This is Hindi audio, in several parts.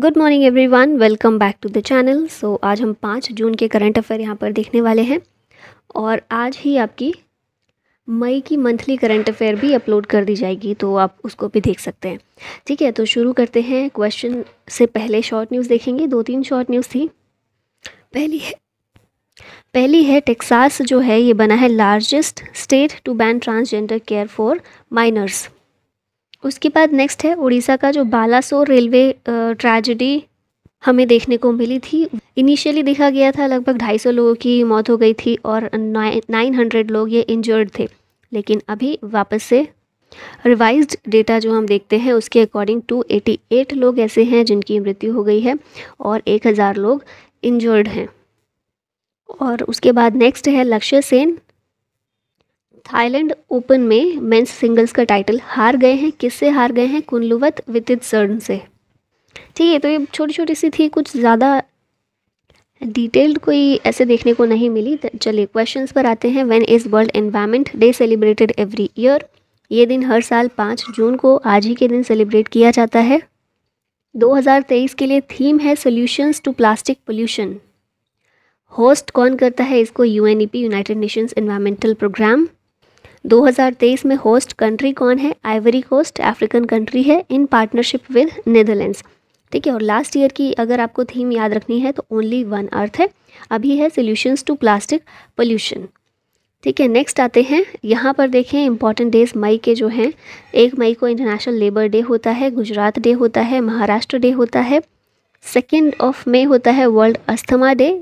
good morning everyone welcome back to the channel so आज हम पाँच जून के करंट अफेयर यहाँ पर देखने वाले हैं और आज ही आपकी मई की मंथली करंट अफेयर भी अपलोड कर दी जाएगी तो आप उसको भी देख सकते हैं ठीक है तो शुरू करते हैं क्वेश्चन से पहले शॉर्ट न्यूज़ देखेंगे दो तीन शॉर्ट न्यूज़ थी पहली है पहली है टेक्सास जो है ये बना है largest state to ban transgender care for minors उसके बाद नेक्स्ट है उड़ीसा का जो बालासोर रेलवे ट्रेजिडी हमें देखने को मिली थी इनिशियली देखा गया था लगभग 250 लोगों की मौत हो गई थी और 900 लोग ये इंजर्ड थे लेकिन अभी वापस से रिवाइज्ड डेटा जो हम देखते हैं उसके अकॉर्डिंग 288 लोग ऐसे हैं जिनकी मृत्यु हो गई है और 1000 लोग इंजर्ड हैं और उसके बाद नेक्स्ट है लक्ष्य सेन थाईलैंड ओपन में मेंस सिंगल्स का टाइटल हार गए हैं किससे हार गए हैं कुनलुवत वितित सर्न से ठीक है तो ये छोटी छोटी सी थी कुछ ज़्यादा डिटेल्ड कोई ऐसे देखने को नहीं मिली चलिए क्वेश्चन पर आते हैं when is world environment day celebrated every year ये दिन हर साल पाँच जून को आज ही के दिन सेलिब्रेट किया जाता है 2023 के लिए थीम है solutions to plastic pollution host कौन करता है इसको U United Nations environmental programme 2023 में होस्ट कंट्री कौन है आइवरी कोस्ट अफ्रीकन कंट्री है इन पार्टनरशिप विद नेदरलैंड्स ठीक है और लास्ट ईयर की अगर आपको थीम याद रखनी है तो ओनली वन अर्थ है अभी है सोल्यूशंस टू प्लास्टिक पोल्यूशन ठीक है नेक्स्ट आते हैं यहाँ पर देखें इंपॉर्टेंट डेज मई के जो हैं एक मई को इंटरनेशनल लेबर डे होता है गुजरात डे होता है महाराष्ट्र डे होता है सेकेंड ऑफ मई होता है वर्ल्ड अस्थमा डे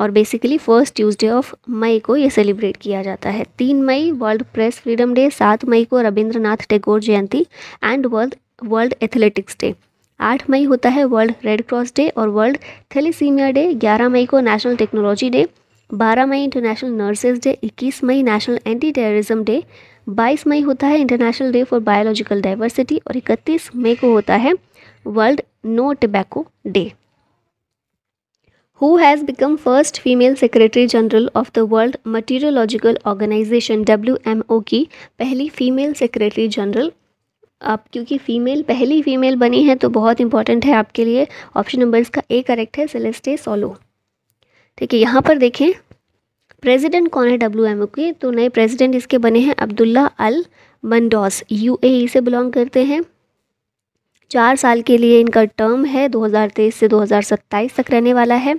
और basically first Tuesday of May को ये सेलिब्रेट किया जाता है तीन मई वर्ल्ड प्रेस फ्रीडम डे सात मई को Rabindranath Tagore Jayanti and world world athletics day आठ मई होता है वर्ल्ड रेड क्रॉस डे और वर्ल्ड थेलीसीमिया डे ग्यारह मई को नेशनल टेक्नोलॉजी डे बारह मई इंटरनेशनल नर्सेज डे इक्कीस मई नेशनल एंटी टेररिज्म डे बाईस मई होता है international day for biological diversity और इकतीस मई को होता है world no tobacco day who has become first female secretary general of the world meteorological organization wmo की पहली female secretary general आप क्योंकि फ़ीमेल पहली फ़ीमेल बनी है तो बहुत इंपॉर्टेंट है आपके लिए ऑप्शन नंबर इसका ए करेक्ट है सेलेस्टे सोलो ठीक है यहाँ पर देखें प्रेसिडेंट कौन है डब्ल्यू एम ओ के तो नए प्रेसिडेंट इसके बने हैं Abdulla Al Mandous U e से बिलोंग करते हैं चार साल के लिए इनका टर्म है 2023 से 2027 तक रहने वाला है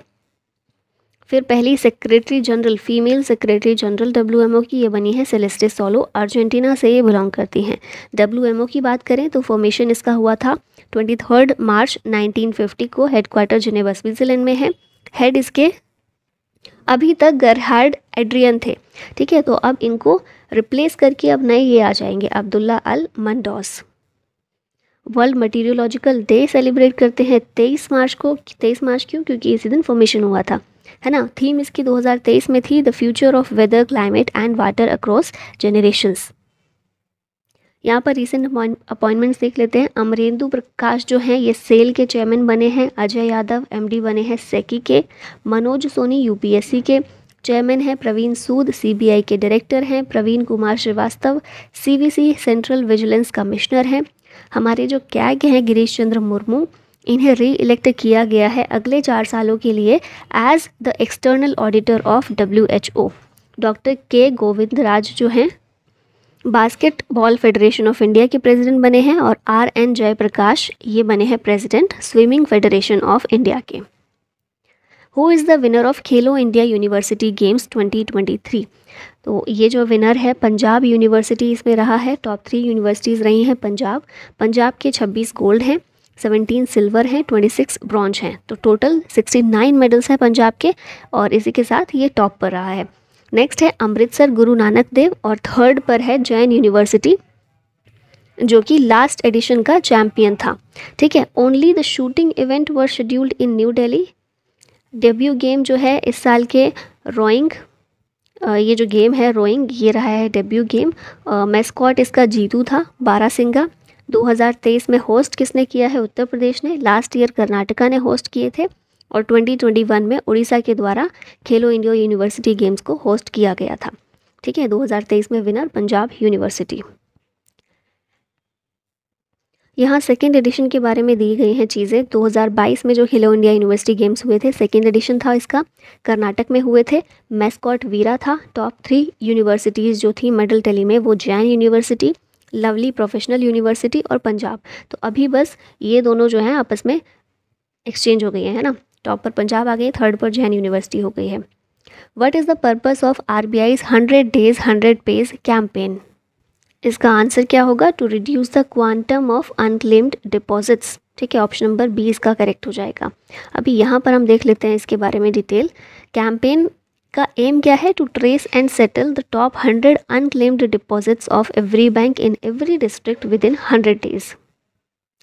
फिर पहली secretary general female secretary general W की ये बनी है सेलेस्टे सोलो अर्जेंटीना से ये बिलोंग करती हैं डब्ल्यू की बात करें तो फॉर्मेशन इसका हुआ था twenty third March nineteen fifty को हेडक्वार्टर जिनेवा स्विट्ज़रलैंड में है हेड इसके अभी तक गरहार्ड एड्रियन थे ठीक है तो अब इनको रिप्लेस करके अब नए ये आ जाएंगे Abdulla Al Mandous world meteorological day celebrate करते हैं तेईस मार्च को तेईस मार्च क्यों क्योंकि इसी दिन फॉर्मेशन हुआ था है ना थीम इसकी 2023 में थी the future of weather climate and water across generations यहाँ पर रिसेंट अपॉइंटमेंट्स देख लेते हैं अमरेंदु प्रकाश जो हैं ये सेल के चेयरमैन बने हैं अजय यादव एमडी बने हैं सेकी के मनोज सोनी यूपीएससी के चेयरमैन हैं प्रवीण सूद सीबीआई के डायरेक्टर हैं Praveen Kumar Srivastava CVC central vigilance commissioner हैं हमारे जो कैग हैं गिरीश चंद्र मुर्मू इन्हें री इलेक्ट किया गया है अगले चार सालों के लिए as the external auditor of W H O doctor K Govindaraj जो हैं बास्केटबॉल फेडरेशन ऑफ इंडिया के प्रेसिडेंट बने हैं और आर एन जयप्रकाश ये बने हैं president swimming federation of India के who is the winner of Khelo India university games 2023 तो ये जो विनर है पंजाब यूनिवर्सिटी इसमें रहा है टॉप थ्री यूनिवर्सिटीज़ रही हैं पंजाब पंजाब के 26 गोल्ड हैं सेवनटीन सिल्वर हैं ट्वेंटी सिक्स ब्रॉन्ज हैं तो टोटल सिक्सटी नाइन मेडल्स हैं पंजाब के और इसी के साथ ये टॉप पर रहा है नेक्स्ट है अमृतसर गुरु नानक देव और थर्ड पर है जैन यूनिवर्सिटी जो कि लास्ट एडिशन का चैम्पियन था ठीक है only the shooting event were scheduled in new Delhi debut game जो है इस साल के रोइंग ये जो गेम है रोइंग ये रहा है डेब्यू गेम मैस्कॉट इसका जीतू था बारह सिंगा 2023 में होस्ट किसने किया है उत्तर प्रदेश ने लास्ट ईयर कर्नाटका ने होस्ट किए थे और 2021 में उड़ीसा के द्वारा खेलो इंडिया यूनिवर्सिटी गेम्स को होस्ट किया गया था ठीक है 2023 में विनर पंजाब यूनिवर्सिटी यहाँ सेकेंड एडिशन के बारे में दी गई हैं चीज़ें 2022 में जो खेलो इंडिया यूनिवर्सिटी गेम्स हुए थे सेकेंड एडिशन था इसका कर्नाटक में हुए थे मैस्कॉट वीरा था टॉप थ्री यूनिवर्सिटीज़ जो थी मेडल टेली में वो Jain university lovely professional university और पंजाब तो अभी बस ये दोनों जो हैं आपस में एक्सचेंज हो गई हैं है ना टॉप पर पंजाब आ गए थर्ड पर जैन यूनिवर्सिटी हो गई है what is the purpose of R B I's hundred days hundred pays campaign इसका आंसर क्या होगा to reduce the quantum of unclaimed deposits ठीक है ऑप्शन नंबर बी इसका करेक्ट हो जाएगा अभी यहाँ पर हम देख लेते हैं इसके बारे में डिटेल कैंपेन का एम क्या है to trace and settle the top hundred unclaimed deposits of every bank in every district within hundred days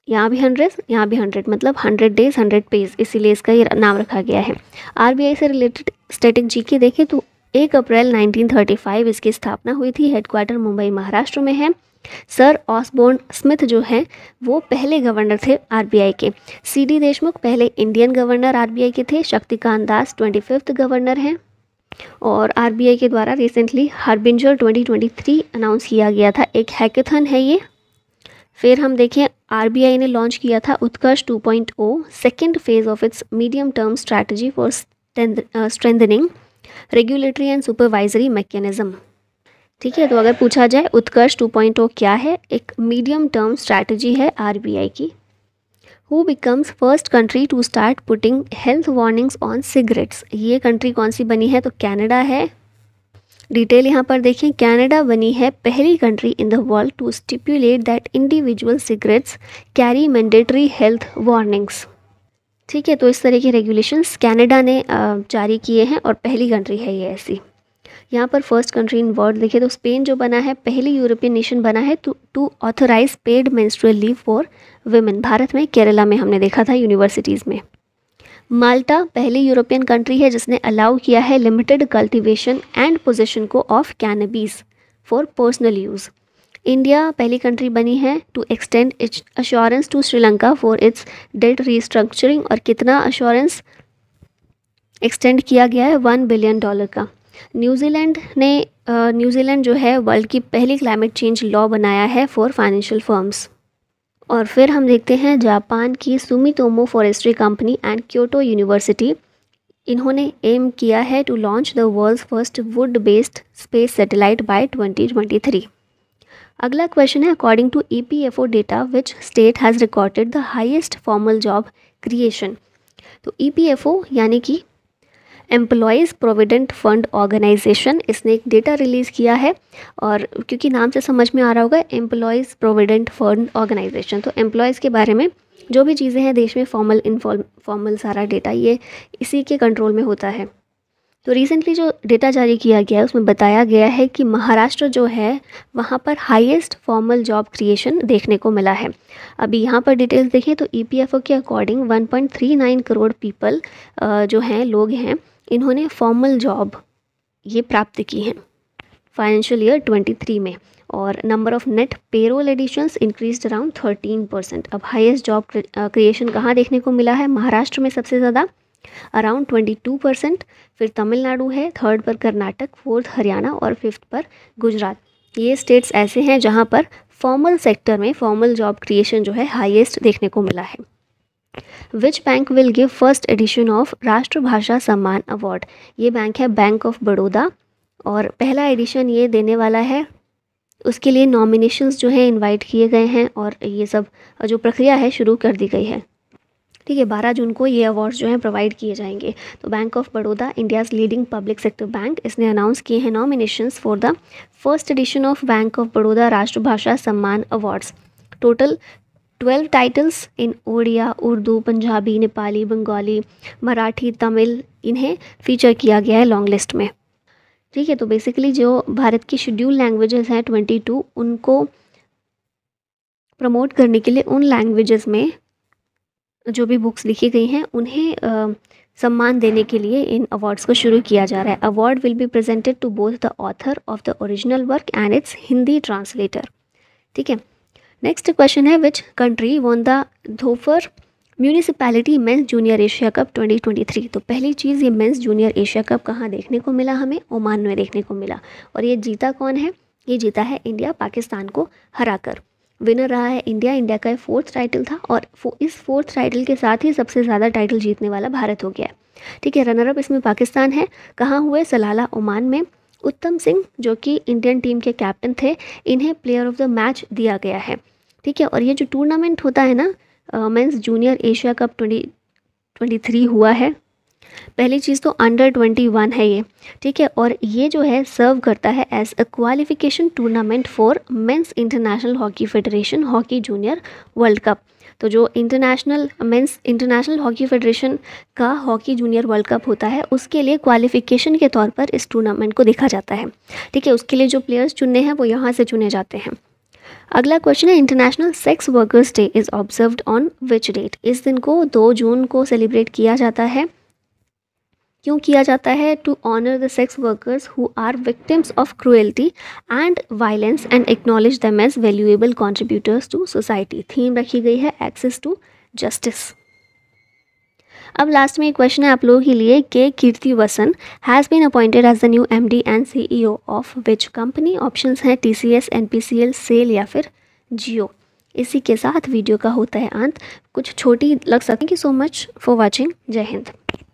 यहाँ भी हंड्रेड यहाँ भी हंड्रेड मतलब हंड्रेड डेज हंड्रेड पेज इसीलिए इसका ये नाम रखा गया है आरबीआई से रिलेटेड स्टेटिक जी के देखें तो एक अप्रैल 1935 इसकी स्थापना हुई थी हेडक्वार्टर मुंबई महाराष्ट्र में है सर ऑसबोर्न स्मिथ जो हैं वो पहले गवर्नर थे आरबीआई के सीडी देशमुख पहले इंडियन गवर्नर आरबीआई के थे शक्तिकांत दास ट्वेंटी गवर्नर हैं और आरबीआई के द्वारा रिसेंटली हार्बिंजर 2023 अनाउंस किया गया था एक हैकेथन है ये फिर हम देखें आरबीआई ने लॉन्च किया था Utkarsh 2.0 second phase of its medium term strategy for strengthening regulatory and supervisory mechanism ठीक है तो अगर पूछा जाए उत्कर्ष 2.0 क्या है एक मीडियम टर्म स्ट्रैटेजी है आरबीआई की who becomes first country to start putting health warnings on cigarettes ये कंट्री कौन सी बनी है तो कैनेडा है डिटेल यहाँ पर देखें कनाडा बनी है पहली country in the world to stipulate that individual cigarettes carry mandatory health warnings ठीक है तो इस तरह के रेगुलेशंस कनाडा ने जारी किए हैं और पहली कंट्री है ये ऐसी यहाँ पर फर्स्ट कंट्री इन वर्ल्ड देखिए तो स्पेन जो बना है पहली यूरोपियन नेशन बना है to authorise paid menstrual leave for women Bharat में केरला में हमने देखा था यूनिवर्सिटीज़ में माल्टा पहली यूरोपियन कंट्री है जिसने अलाउ किया है लिमिटेड कल्टिवेशन एंड पोजिशन को of cannabis for personal use India पहली कंट्री बनी है to extend its assurance to Sri Lanka for its debt restructuring और कितना अश्योरेंस एक्सटेंड किया गया है वन बिलियन डॉलर का न्यूजीलैंड ने न्यूजीलैंड जो है वर्ल्ड की पहली क्लाइमेट चेंज लॉ बनाया है फॉर फाइनेंशियल फर्म्स और फिर हम देखते हैं जापान की Sumitomo forestry company and Kyoto university इन्होंने एम किया है to launch the world first wood based space satellite by 2023 अगला क्वेश्चन है according to E P F O data which state has recorded the highest formal job creation तो ई पी एफ ओ यानी कि एम्प्लॉयज़ प्रोविडेंट फंड ऑर्गेनाइजेशन इसने एक डेटा रिलीज़ किया है और क्योंकि नाम से समझ में आ रहा होगा एम्प्लॉयज़ प्रोविडेंट फंड ऑर्गेनाइजेशन तो एम्प्लॉयज़ के बारे में जो भी चीज़ें हैं देश में फॉर्मल इनफॉर्म फॉर्मल सारा डेटा ये इसी के कंट्रोल में होता है तो रिसेंटली जो डेटा जारी किया गया है उसमें बताया गया है कि महाराष्ट्र जो है वहाँ पर हाईएस्ट फॉर्मल जॉब क्रिएशन देखने को मिला है अभी यहाँ पर डिटेल्स देखें तो ईपीएफओ e के अकॉर्डिंग 1.39 करोड़ पीपल जो हैं लोग हैं इन्होंने फॉर्मल जॉब ये प्राप्त की है फाइनेंशियल ईयर 23 में और number of net payroll additions increase around 13 percent अब हाईएस्ट जॉब क्रिएशन कहाँ देखने को मिला है महाराष्ट्र में सबसे ज़्यादा अराउंड 22 परसेंट फिर तमिलनाडु है थर्ड पर कर्नाटक फोर्थ हरियाणा और फिफ्थ पर गुजरात ये स्टेट्स ऐसे हैं जहाँ पर फॉर्मल सेक्टर में फॉर्मल जॉब क्रिएशन जो है हाइएस्ट देखने को मिला है which bank will give first edition of Rashtrabhasha Samman award ये बैंक है बैंक ऑफ बड़ौदा और पहला एडिशन ये देने वाला है उसके लिए नॉमिनेशंस जो है इनवाइट किए गए हैं और ये सब जो प्रक्रिया है शुरू कर दी गई है ठीक है बारह जून को ये अवार्ड जो हैं प्रोवाइड किए जाएंगे तो bank of Baroda India's leading public sector bank इसने अनाउंस किए हैं nominations for the first edition of bank of Baroda Rashtrabhasha Samman awards total twelve titles in Odia Urdu Punjabi Nepali Bengali Marathi Tamil इन्हें फीचर किया गया है लॉन्ग लिस्ट में ठीक है तो बेसिकली जो भारत की शेड्यूल लैंग्वेजेस हैं ट्वेंटी टू उनको प्रमोट करने के लिए उन लैंग्वेजेस में जो भी बुक्स लिखी गई हैं उन्हें आ, सम्मान देने के लिए इन अवार्ड्स को शुरू किया जा रहा है award will be presented to both the author of the original work and its Hindi translator ठीक है नेक्स्ट क्वेश्चन है which country won the Dhofar municipality men's junior Asia cup 2023 तो पहली चीज़ ये मेंस जूनियर एशिया कप कहाँ देखने को मिला हमें ओमान में देखने को मिला और ये जीता कौन है ये जीता है इंडिया पाकिस्तान को हराकर विनर रहा है इंडिया इंडिया का फोर्थ टाइटल था और फो, इस फोर्थ टाइटल के साथ ही सबसे ज़्यादा टाइटल जीतने वाला भारत हो गया है ठीक है रनरअप इसमें पाकिस्तान है कहाँ हुए सलाला ओमान में उत्तम सिंह जो कि इंडियन टीम के कैप्टन थे इन्हें प्लेयर ऑफ द मैच दिया गया है ठीक है और ये जो टूर्नामेंट होता है ना men's junior Asia cup twenty twenty three हुआ है पहली चीज़ तो अंडर ट्वेंटी वन है ये ठीक है और ये जो है सर्व करता है as a qualification tournament for men's international hockey federation hockey junior world cup तो जो international men's international hockey federation का हॉकी जूनियर वर्ल्ड कप होता है उसके लिए क्वालिफिकेशन के तौर पर इस टूर्नामेंट को देखा जाता है ठीक है उसके लिए जो प्लेयर्स चुनने हैं वो यहाँ से चुने जाते हैं अगला क्वेश्चन है international sex workers day is observed on which date इस दिन को दो जून को सेलिब्रेट किया जाता है क्यों किया जाता है to honour the sex workers who are victims of cruelty and violence and acknowledge them as valuable contributors to society theme रखी गई है एक्सेस टू जस्टिस अब लास्ट में एक क्वेश्चन है आप लोगों के लिए के Krithivasan has been appointed as the new M D and C E O of which company option हैं T C S N P C L sail या फिर जियो इसी के साथ वीडियो का होता है अंत कुछ छोटी लग सकती है सो मच फॉर वॉचिंग जय हिंद